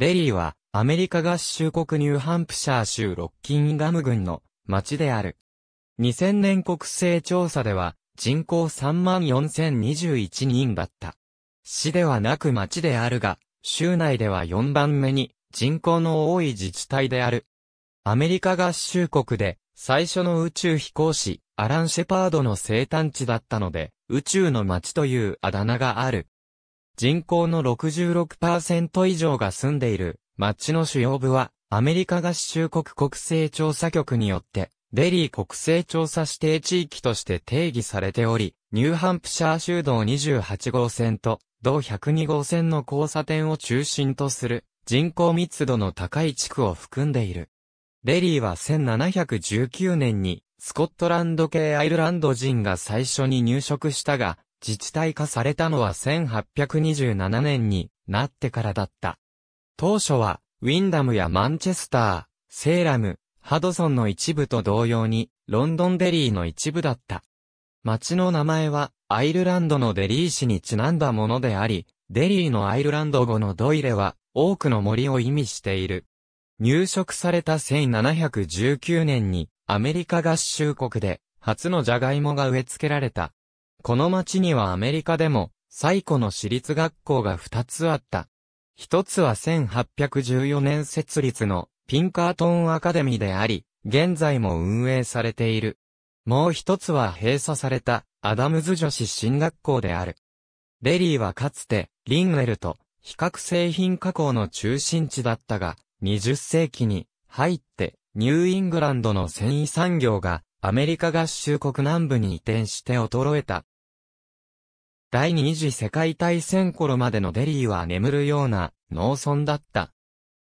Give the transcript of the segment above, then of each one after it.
レリーは、アメリカ合衆国ニューハンプシャー州ロッキンガム郡の町である。2000年国勢調査では、人口34,021人だった。市ではなく町であるが、州内では4番目に人口の多い自治体である。アメリカ合衆国で最初の宇宙飛行士アラン・シェパードの生誕地だったので、宇宙の町というあだ名がある。人口の66%以上が住んでいる町の主要部は、アメリカ合衆国国勢調査局によって、デリー国勢調査指定地域として定義されており、ニューハンプシャー州道28号線と、同102号線の交差点を中心とする人口密度の高い地区を含んでいる。デリーは1719年にスコットランド系アイルランド人が最初に入植したが、自治体化されたのは1827年になってからだった。当初は、ウィンダムやマンチェスター、セーラム、ハドソンの一部と同様に、ロンドンデリーの一部だった。町の名前は、アイルランドのデリー市にちなんだものであり、デリーのアイルランド語のドイレは、多くの森を意味している。入植された1719年に、アメリカ合衆国で、初のジャガイモが植え付けられた。この町にはアメリカでも、最古の私立学校が2つあった。一つは1814年設立のピンカートンアカデミーであり、現在も運営されている。もう一つは閉鎖されたアダムズ女子進学校である。ベリーはかつてリンウェルと比較製品加工の中心地だったが、20世紀に入ってニューイングランドの繊維産業がアメリカ合衆国南部に移転して衰えた。第二次世界大戦頃までのデリーは眠るような農村だった。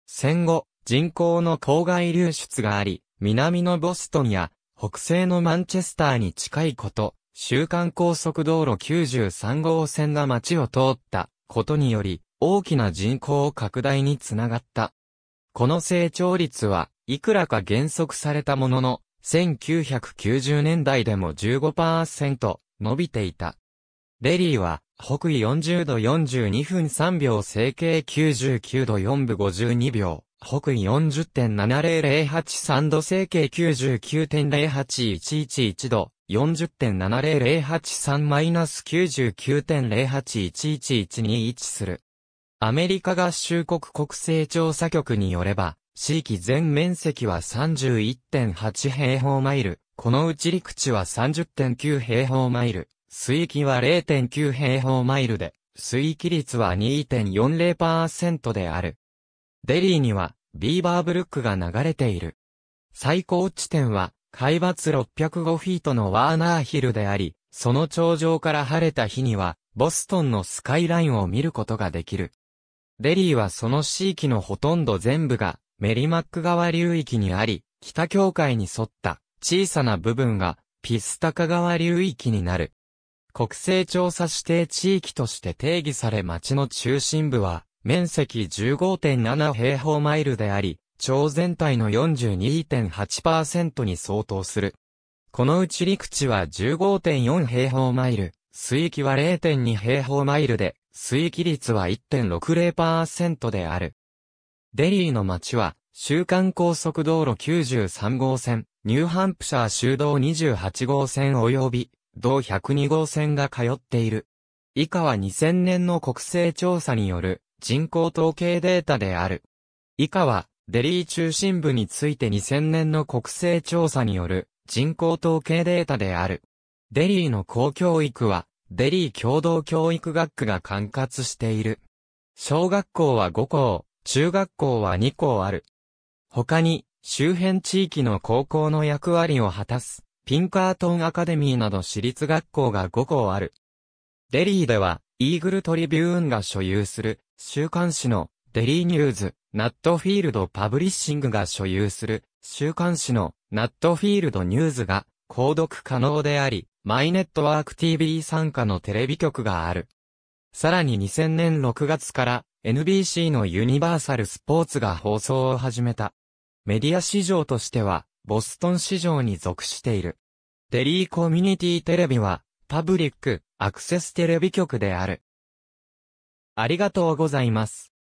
戦後、人口の郊外流出があり、南のボストンや北西のマンチェスターに近いこと、週間高速道路93号線が街を通ったことにより、大きな人口拡大につながった。この成長率はいくらか減速されたものの、1990年代でも15%伸びていた。レリーは、北緯40度42分3秒整形99度4分52秒、北緯40.7008度整形99.08111度、40.70083-99.08111に位置する。アメリカ合衆国国勢調査局によれば、地域全面積は31.8平方マイル、このうち陸地は30.9平方マイル、水域は0.9平方マイルで、水域率は2.40%である。デリーには、ビーバーブルックが流れている。最高地点は、海抜605フィートのワーナーヒルであり、その頂上から晴れた日には、ボストンのスカイラインを見ることができる。デリーはその地域のほとんど全部が、メリマック川流域にあり、北境界に沿った小さな部分が、ピスタカ川流域になる。国勢調査指定地域として定義され町の中心部は、面積15.7平方マイルであり、町全体の42.8%に相当する。このうち陸地は15.4平方マイル、水域は0.2平方マイルで、水域率は1.60%である。デリーの町は、週間高速道路93号線、ニューハンプシャー州道28号線及び、同102号線が通っている。以下は2000年の国勢調査による人口統計データである。以下は、デリー中心部について2000年の国勢調査による人口統計データである。デリーの公教育は、デリー共同教育学区が管轄している。小学校は5校、中学校は2校ある。他に、周辺地域の高校の役割を果たす。ピンカートンアカデミーなど私立学校が5校ある。デリーでは、イーグルトリビューンが所有する、週刊誌の、デリーニューズ、ナットフィールドパブリッシングが所有する、週刊誌の、ナットフィールドニューズが、購読可能であり、マイネットワーク TV 参加のテレビ局がある。さらに2000年6月から NBC のユニバーサルスポーツが放送を始めた。メディア市場としてはボストン市場に属している。デリーコミュニティテレビは、パブリック、アクセステレビ局である。ありがとうございます。